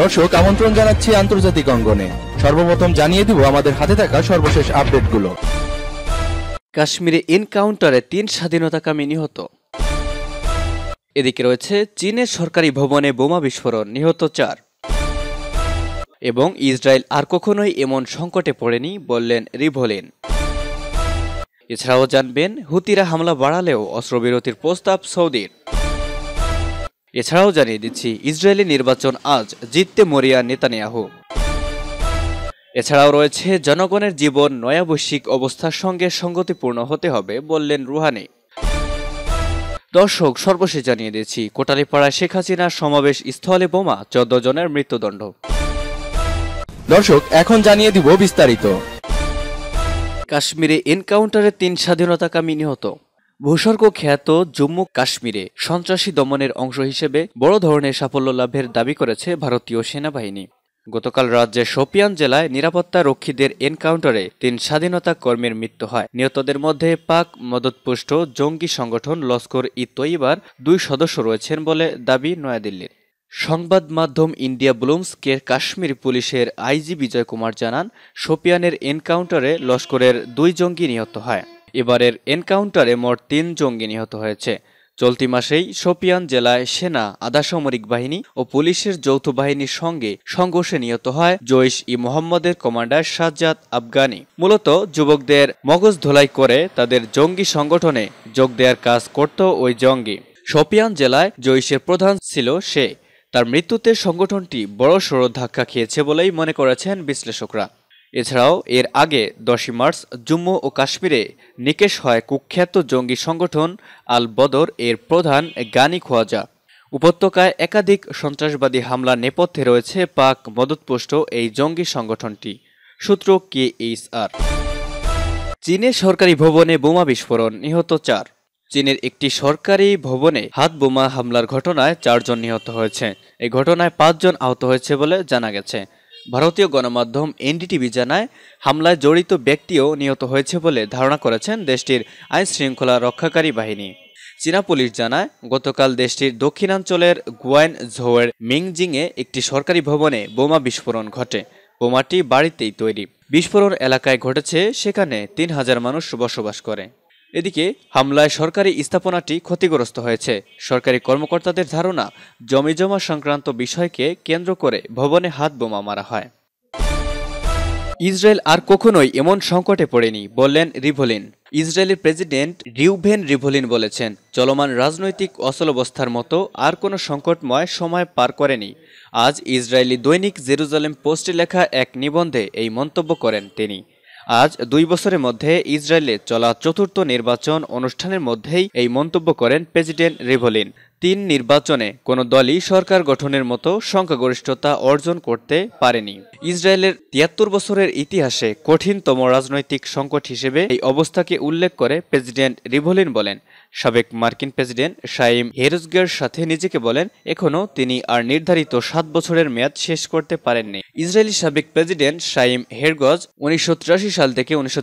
দর্শক আমন্ত্রণ জানাচ্ছি আন্তর্জাতিক অঙ্গনে সর্বপ্রথম জানিয়ে দিব আমাদের হাতে থাকা সর্বশেষ আপডেটগুলো কাশ্মীরে এনকাউন্টারে তিন স্বাধীনতাকামী নিহত এদিকে রয়েছে চীনের সরকারি ভবনে বোমা বিস্ফোরণ নিহত চার এবং ইসরায়েল আর কখনোই এমন সংকটে পড়েনি বললেন রিভলিন এছাড়াও জানবেন হুতিরা হামলা বাড়ালেও অস্ত্রবিরতির প্রস্তাব সৌদির এছাড়াও জানিয়ে দিচ্ছি ইসরায়েলি নির্বাচন আজ জিততে মরিয়া নেতানিয়াহু এছাড়াও রয়েছে জনগণের জীবন নয়াবৈশ্বিক অবস্থার সঙ্গে সঙ্গতিপূর্ণ হতে হবে বললেন রুহানি দর্শক সর্বশেষ জানিয়ে দিচ্ছি কোটালিপাড়ায় শেখ হাসিনার সমাবেশ স্থলে বোমা চোদ্দ জনের মৃত্যুদণ্ড দর্শক এখন জানিয়ে দিব বিস্তারিত কাশ্মীরে এনকাউন্টারে তিন স্বাধীনতাকামী নিহত ভূস্বর্গ খ্যাত জম্মু কাশ্মীরে সন্ত্রাসী দমনের অংশ হিসেবে বড় ধরনের সাফল্য লাভের দাবি করেছে ভারতীয় সেনাবাহিনী গতকাল রাজ্যের শোপিয়ান জেলায় নিরাপত্তা রক্ষীদের এনকাউন্টারে তিন স্বাধীনতা কর্মীর মৃত্যু হয় নিহতদের মধ্যে পাক মদতপুষ্ট জঙ্গি সংগঠন লস্কর ই তৈবার দুই সদস্য রয়েছেন বলে দাবি নয়াদিল্লির সংবাদ মাধ্যম ইন্ডিয়া ব্লুমসকে কাশ্মীর পুলিশের আইজি বিজয় কুমার জানান শোপিয়ানের এনকাউন্টারে লস্করের দুই জঙ্গি নিহত হয় এবারের এনকাউন্টারে মোট তিন জঙ্গি নিহত হয়েছে চলতি মাসেই সোপিয়ান জেলায় সেনা আধাসামরিক বাহিনী ও পুলিশের যৌথ বাহিনীর সঙ্গে সংঘর্ষে নিহত হয় জৈশ ই মোহাম্মদের কমান্ডার সাজ্জাদ আফগানি মূলত যুবকদের মগজ ধোলাই করে তাদের জঙ্গি সংগঠনে যোগ দেওয়ার কাজ করত ওই জঙ্গি সোপিয়ান জেলায় জৈশের প্রধান ছিল সে তার মৃত্যুতে সংগঠনটি বড় সড় ধাক্কা খেয়েছে বলেই মনে করেছেন বিশ্লেষকরা এছাড়াও এর আগে দশই মার্চ জম্মু ও কাশ্মীরে নিকেশ হয় কুখ্যাত জঙ্গি সংগঠন আল বদর এর প্রধান গানি খোয়াজা উপত্যকায় একাধিক সন্ত্রাসবাদী হামলার নেপথ্যে রয়েছে পাক মদতপুষ্ট এই জঙ্গি সংগঠনটি সূত্র কে এইচ আর চীনে সরকারি ভবনে বোমা বিস্ফোরণ নিহত চার চীনের একটি সরকারি ভবনে হাত বোমা হামলার ঘটনায় চারজন নিহত হয়েছে এই ঘটনায় পাঁচজন আহত হয়েছে বলে জানা গেছে ভারতীয় গণমাধ্যম এনডিটিভি জানায় হামলায় জড়িত ব্যক্তিও নিহত হয়েছে বলে ধারণা করেছেন দেশটির আইন শৃঙ্খলা রক্ষাকারী বাহিনী চীনা পুলিশ জানায় গতকাল দেশটির দক্ষিণাঞ্চলের গুয়াইন ঝোয়ের মিংজিংয়ে একটি সরকারি ভবনে বোমা বিস্ফোরণ ঘটে বোমাটি বাড়িতেই তৈরি বিস্ফোরণ এলাকায় ঘটেছে সেখানে তিন হাজার মানুষ বসবাস করে এদিকে হামলায় সরকারি স্থাপনাটি ক্ষতিগ্রস্ত হয়েছে সরকারি কর্মকর্তাদের ধারণা জমিজমা সংক্রান্ত বিষয়কে কেন্দ্র করে ভবনে হাত বোমা মারা হয় ইসরায়েল আর কখনোই এমন সংকটে পড়েনি বললেন রিভলিন ইসরায়েলের প্রেসিডেন্ট রিউভেন রিভলিন বলেছেন চলমান রাজনৈতিক অচলবস্থার মতো আর কোনো সংকটময় সময় পার করেনি আজ ইসরায়েলি দৈনিক জেরুজালেম পোস্টে লেখা এক নিবন্ধে এই মন্তব্য করেন তিনি আজ দুই বছরের মধ্যে ইসরায়েলে চলা চতুর্থ নির্বাচন অনুষ্ঠানের মধ্যেই এই মন্তব্য করেন প্রেসিডেন্ট রিভলিন তিন নির্বাচনে কোনো দলই সরকার গঠনের মতো সংখ্যাগরিষ্ঠতা অর্জন করতে পারেনি ইসরায়েলের তিয়াত্তর বছরের ইতিহাসে কঠিনতম রাজনৈতিক সংকট হিসেবে এই অবস্থাকে উল্লেখ করে প্রেসিডেন্ট রিভলিন বলেন সাবেক মার্কিন প্রেসিডেন্ট সাইম হেরুজগের সাথে নিজেকে বলেন এখনও তিনি আর নির্ধারিত সাত বছরের মেয়াদ শেষ করতে পারেননি ইসরায়েলি সাবেক প্রেসিডেন্ট সাইম হেরগজ উনিশশো সাল থেকে উনিশশো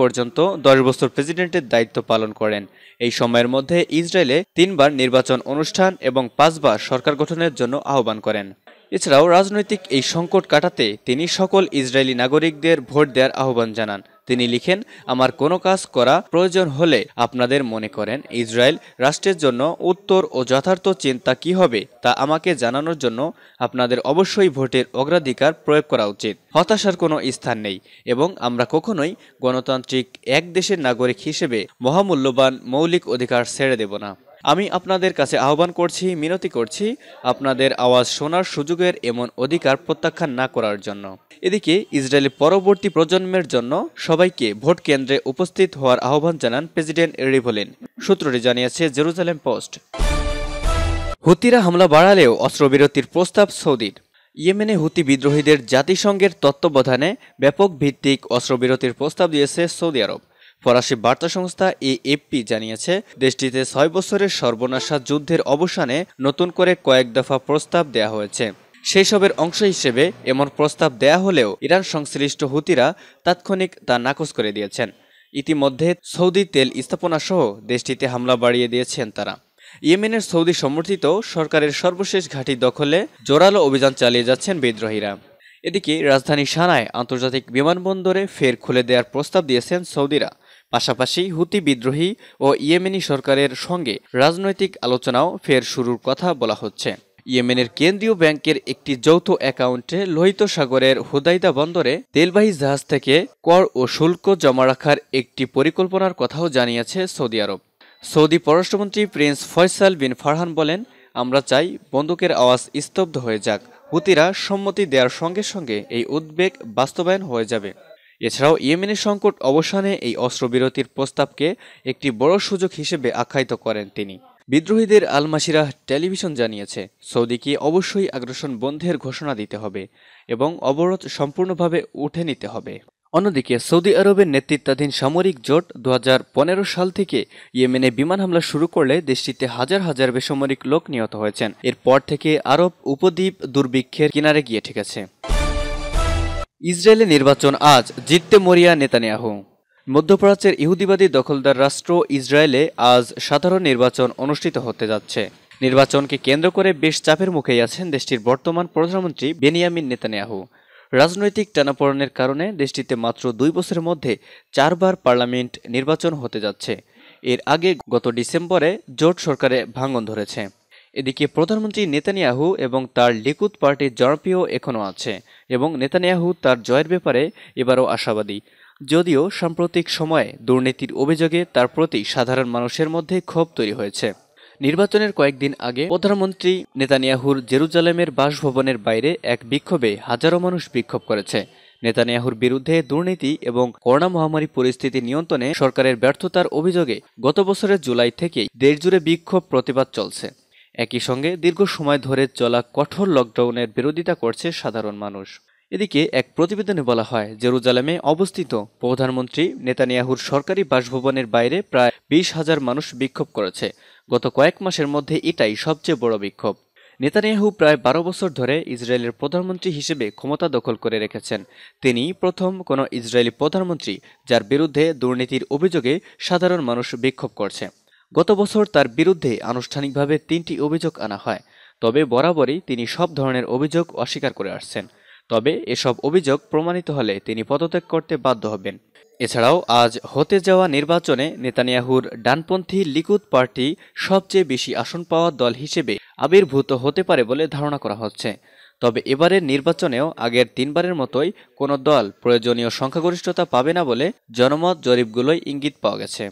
পর্যন্ত দশ বছর প্রেসিডেন্টের দায়িত্ব পালন করেন এই সময়ের মধ্যে ইসরায়েলে তিনবার নির্বাচন অনুষ্ঠান এবং পাঁচবার সরকার গঠনের জন্য আহ্বান করেন এছাড়াও রাজনৈতিক এই সংকট কাটাতে তিনি সকল ইসরায়েলি নাগরিকদের ভোট দেওয়ার আহ্বান জানান তিনি লিখেন আমার কোনো কাজ করা প্রয়োজন হলে আপনাদের মনে করেন ইসরায়েল রাষ্ট্রের জন্য উত্তর ও যথার্থ চিন্তা কি হবে তা আমাকে জানানোর জন্য আপনাদের অবশ্যই ভোটের অগ্রাধিকার প্রয়োগ করা উচিত হতাশার কোনো স্থান নেই এবং আমরা কখনোই গণতান্ত্রিক এক দেশের নাগরিক হিসেবে মহামূল্যবান মৌলিক অধিকার ছেড়ে দেব না আমি আপনাদের কাছে আহ্বান করছি মিনতি করছি আপনাদের আওয়াজ শোনার সুযোগের এমন অধিকার প্রত্যাখ্যান না করার জন্য এদিকে ইসরায়েলের পরবর্তী প্রজন্মের জন্য সবাইকে ভোট কেন্দ্রে উপস্থিত হওয়ার আহ্বান জানান প্রেসিডেন্ট রিভলিন সূত্রটি জানিয়েছে জেরুজালেম পোস্ট হুতিরা হামলা বাড়ালেও অস্ত্রবিরতির প্রস্তাব সৌদির ইয়েমেনে হুতি বিদ্রোহীদের জাতিসংঘের তত্ত্বাবধানে ব্যাপক ভিত্তিক অস্ত্রবিরতির প্রস্তাব দিয়েছে সৌদি আরব ফরাসি বার্তা সংস্থা এএফপি জানিয়েছে দেশটিতে ছয় বছরের সর্বনাশা যুদ্ধের অবসানে নতুন করে কয়েক দফা প্রস্তাব দেয়া হয়েছে সেই সবের অংশ হিসেবে এমন প্রস্তাব দেয়া হলেও ইরান সংশ্লিষ্ট হুতিরা তাৎক্ষণিক তা নাকচ করে দিয়েছেন ইতিমধ্যে সৌদি তেল স্থাপনা সহ দেশটিতে হামলা বাড়িয়ে দিয়েছেন তারা ইয়েমেনের সৌদি সমর্থিত সরকারের সর্বশেষ ঘাঁটি দখলে জোরালো অভিযান চালিয়ে যাচ্ছেন বিদ্রোহীরা এদিকে রাজধানী সানায় আন্তর্জাতিক বিমানবন্দরে ফের খুলে দেওয়ার প্রস্তাব দিয়েছেন সৌদিরা পাশাপাশি হুতি বিদ্রোহী ও ইয়েমেনি সরকারের সঙ্গে রাজনৈতিক আলোচনাও ফের শুরুর কথা বলা হচ্ছে ইয়েমেনের কেন্দ্রীয় ব্যাংকের একটি যৌথ অ্যাকাউন্টে লোহিত সাগরের হুদাইদা বন্দরে তেলবাহী জাহাজ থেকে কর ও শুল্ক জমা রাখার একটি পরিকল্পনার কথাও জানিয়েছে সৌদি আরব সৌদি পররাষ্ট্রমন্ত্রী প্রিন্স ফয়সাল বিন ফারহান বলেন আমরা চাই বন্দুকের আওয়াজ স্তব্ধ হয়ে যাক হুতিরা সম্মতি দেওয়ার সঙ্গে সঙ্গে এই উদ্বেগ বাস্তবায়ন হয়ে যাবে এছাড়াও ইয়েমেনের সংকট অবসানে এই অস্ত্রবিরতির প্রস্তাবকে একটি বড় সুযোগ হিসেবে আখ্যায়িত করেন তিনি বিদ্রোহীদের আলমাসিরা টেলিভিশন জানিয়েছে সৌদিকে অবশ্যই আগ্রাসন বন্ধের ঘোষণা দিতে হবে এবং অবরোধ সম্পূর্ণভাবে উঠে নিতে হবে অন্যদিকে সৌদি আরবের নেতৃত্বাধীন সামরিক জোট দু সাল থেকে ইয়েমেনে বিমান হামলা শুরু করলে দেশটিতে হাজার হাজার বেসামরিক লোক নিহত হয়েছেন এরপর থেকে আরব উপদ্বীপ দুর্ভিক্ষের কিনারে গিয়ে ঠেকেছে ইসরায়েলে নির্বাচন আজ জিততে মরিয়া নেতানিয়াহু মধ্যপ্রাচ্যের ইহুদিবাদী দখলদার রাষ্ট্র ইসরায়েলে আজ সাধারণ নির্বাচন অনুষ্ঠিত হতে যাচ্ছে নির্বাচনকে কেন্দ্র করে বেশ চাপের মুখেই আছেন দেশটির বর্তমান প্রধানমন্ত্রী বেনিয়ামিন নেতানিয়াহু রাজনৈতিক টানাপড়নের কারণে দেশটিতে মাত্র দুই বছরের মধ্যে চারবার পার্লামেন্ট নির্বাচন হতে যাচ্ছে এর আগে গত ডিসেম্বরে জোট সরকারে ভাঙন ধরেছে এদিকে প্রধানমন্ত্রী নেতানিয়াহু এবং তার লিকুদ পার্টির জনপ্রিয় এখনও আছে এবং নেতানিয়াহু তার জয়ের ব্যাপারে এবারও আশাবাদী যদিও সাম্প্রতিক সময়ে দুর্নীতির অভিযোগে তার প্রতি সাধারণ মানুষের মধ্যে ক্ষোভ তৈরি হয়েছে নির্বাচনের কয়েকদিন আগে প্রধানমন্ত্রী নেতানিয়াহুর জেরুজালেমের বাসভবনের বাইরে এক বিক্ষোভে হাজারো মানুষ বিক্ষোভ করেছে নেতানিয়াহুর বিরুদ্ধে দুর্নীতি এবং করোনা মহামারী পরিস্থিতি নিয়ন্ত্রণে সরকারের ব্যর্থতার অভিযোগে গত বছরের জুলাই থেকেই দেশজুড়ে বিক্ষোভ প্রতিবাদ চলছে একই সঙ্গে দীর্ঘ সময় ধরে চলা কঠোর লকডাউনের বিরোধিতা করছে সাধারণ মানুষ এদিকে এক প্রতিবেদনে বলা হয় জেরুজালেমে অবস্থিত প্রধানমন্ত্রী নেতানিয়াহুর সরকারি বাসভবনের বাইরে প্রায় বিশ হাজার মানুষ বিক্ষোভ করেছে গত কয়েক মাসের মধ্যে এটাই সবচেয়ে বড় বিক্ষোভ নেতানিয়াহু প্রায় বারো বছর ধরে ইসরায়েলের প্রধানমন্ত্রী হিসেবে ক্ষমতা দখল করে রেখেছেন তিনি প্রথম কোনো ইসরায়েলি প্রধানমন্ত্রী যার বিরুদ্ধে দুর্নীতির অভিযোগে সাধারণ মানুষ বিক্ষোভ করছে গত বছর তার বিরুদ্ধে আনুষ্ঠানিকভাবে তিনটি অভিযোগ আনা হয় তবে বরাবরই তিনি সব ধরনের অভিযোগ অস্বীকার করে আসছেন তবে এসব অভিযোগ প্রমাণিত হলে তিনি পদত্যাগ করতে বাধ্য হবেন এছাড়াও আজ হতে যাওয়া নির্বাচনে নেতানিয়াহুর ডানপন্থী লিকুদ পার্টি সবচেয়ে বেশি আসন পাওয়া দল হিসেবে আবির্ভূত হতে পারে বলে ধারণা করা হচ্ছে তবে এবারের নির্বাচনেও আগের তিনবারের মতোই কোনো দল প্রয়োজনীয় সংখ্যাগরিষ্ঠতা পাবে না বলে জনমত জরিপগুলোই ইঙ্গিত পাওয়া গেছে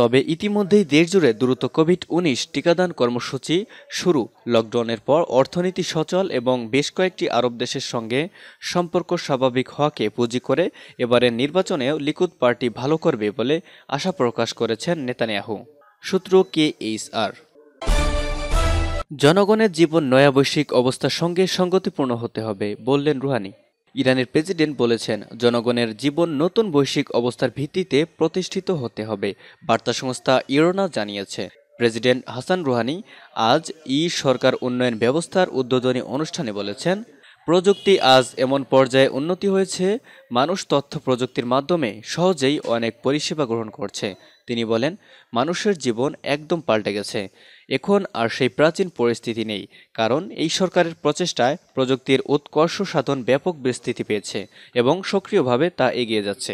তবে ইতিমধ্যেই দেশজুড়ে দ্রুত কোভিড উনিশ টিকাদান কর্মসূচি শুরু লকডাউনের পর অর্থনীতি সচল এবং বেশ কয়েকটি আরব দেশের সঙ্গে সম্পর্ক স্বাভাবিক হওয়াকে পুঁজি করে এবারের নির্বাচনেও লিকুদ পার্টি ভালো করবে বলে আশা প্রকাশ করেছেন নেতানিয়াহু সূত্র কে এইচ আর জনগণের জীবন নয়াবৈশ্বিক অবস্থার সঙ্গে সঙ্গতিপূর্ণ হতে হবে বললেন রুহানি ইরানের প্রেসিডেন্ট বলেছেন জনগণের জীবন নতুন বৈশ্বিক অবস্থার ভিত্তিতে প্রতিষ্ঠিত হতে হবে বার্তা সংস্থা ইরোনা জানিয়েছে প্রেসিডেন্ট হাসান রুহানি আজ ই সরকার উন্নয়ন ব্যবস্থার উদ্বোধনী অনুষ্ঠানে বলেছেন প্রযুক্তি আজ এমন পর্যায়ে উন্নতি হয়েছে মানুষ তথ্য প্রযুক্তির মাধ্যমে সহজেই অনেক পরিষেবা গ্রহণ করছে তিনি বলেন মানুষের জীবন একদম পাল্টে গেছে এখন আর সেই প্রাচীন পরিস্থিতি নেই কারণ এই সরকারের প্রচেষ্টায় প্রযুক্তির উৎকর্ষ সাধন ব্যাপক বিস্তৃতি পেয়েছে এবং সক্রিয়ভাবে তা এগিয়ে যাচ্ছে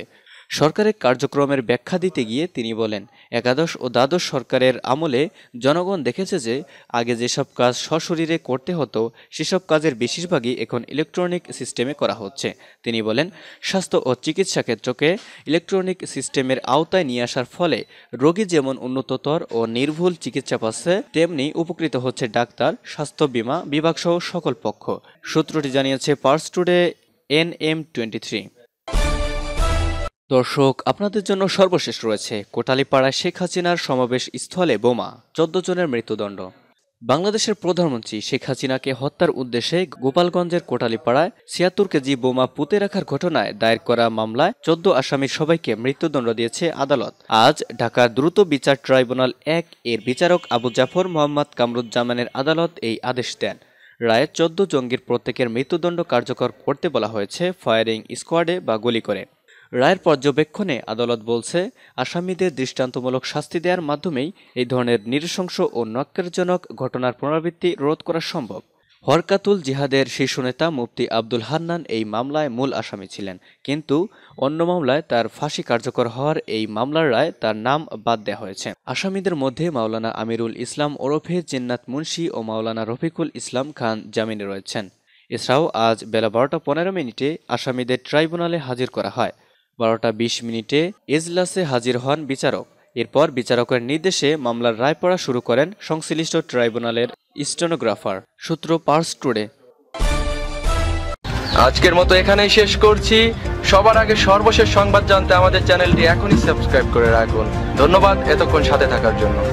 সরকারের কার্যক্রমের ব্যাখ্যা দিতে গিয়ে তিনি বলেন একাদশ ও দ্বাদশ সরকারের আমলে জনগণ দেখেছে যে আগে যেসব কাজ সশরীরে করতে হতো সেসব কাজের বেশিরভাগই এখন ইলেকট্রনিক সিস্টেমে করা হচ্ছে তিনি বলেন স্বাস্থ্য ও চিকিৎসা ক্ষেত্রকে ইলেকট্রনিক সিস্টেমের আওতায় নিয়ে আসার ফলে রোগী যেমন উন্নততর ও নির্ভুল চিকিৎসা পাচ্ছে তেমনি উপকৃত হচ্ছে ডাক্তার স্বাস্থ্য বিমা বিভাগসহ সকল পক্ষ সূত্রটি জানিয়েছে Pars Today N M twenty three দর্শক আপনাদের জন্য সর্বশেষ রয়েছে কোটালিপাড়ায় শেখ হাসিনার সমাবেশ স্থলে বোমা চোদ্দ জনের মৃত্যুদণ্ড বাংলাদেশের প্রধানমন্ত্রী শেখ হাসিনাকে হত্যার উদ্দেশ্যে গোপালগঞ্জের কোটালিপাড়ায় ছিয়াত্তর কেজি বোমা পুঁতে রাখার ঘটনায় দায়ের করা মামলায় চোদ্দ আসামির সবাইকে মৃত্যুদণ্ড দিয়েছে আদালত আজ ঢাকার দ্রুত বিচার ট্রাইব্যুনাল এক এর বিচারক আবু জাফর মোহাম্মদ কামরুজ্জামানের আদালত এই আদেশ দেন রায়ে চোদ্দ জঙ্গির প্রত্যেকের মৃত্যুদণ্ড কার্যকর করতে বলা হয়েছে ফায়ারিং স্কোয়াডে বা গুলি করে রায়ের পর্যবেক্ষণে আদালত বলছে আসামিদের দৃষ্টান্তমূলক শাস্তি দেওয়ার মাধ্যমেই এই ধরনের নৃশংস ও নক্কেরজনক ঘটনার পুনরাবৃত্তি রোধ করা সম্ভব হরকাতুল জিহাদের শীর্ষ নেতা মুফতি আব্দুল হান্নান এই মামলায় মূল আসামি ছিলেন কিন্তু অন্য মামলায় তার ফাঁসি কার্যকর হওয়ার এই মামলার রায় তার নাম বাদ দেওয়া হয়েছে আসামিদের মধ্যে মাওলানা আমিরুল ইসলাম ওরফে জিন্নাত মুন্সি ও মাওলানা রফিকুল ইসলাম খান জামিনে রয়েছেন এছাড়াও আজ বেলা বারোটা পনেরো মিনিটে আসামিদের ট্রাইব্যুনালে হাজির করা হয় বারোটা বিশ মিনিটে এজলাসে হাজির হন বিচারক এরপর বিচারকের নির্দেশে মামলার রায় পড়া শুরু করেন সংশ্লিষ্ট ট্রাইব্যুনালের স্টেনোগ্রাফার সূত্র পার্স টুডে আজকের মতো এখানেই শেষ করছি সবার আগে সর্বশেষ সংবাদ জানতে আমাদের চ্যানেলটি এখনই সাবস্ক্রাইব করে রাখুন ধন্যবাদ এতক্ষণ সাথে থাকার জন্য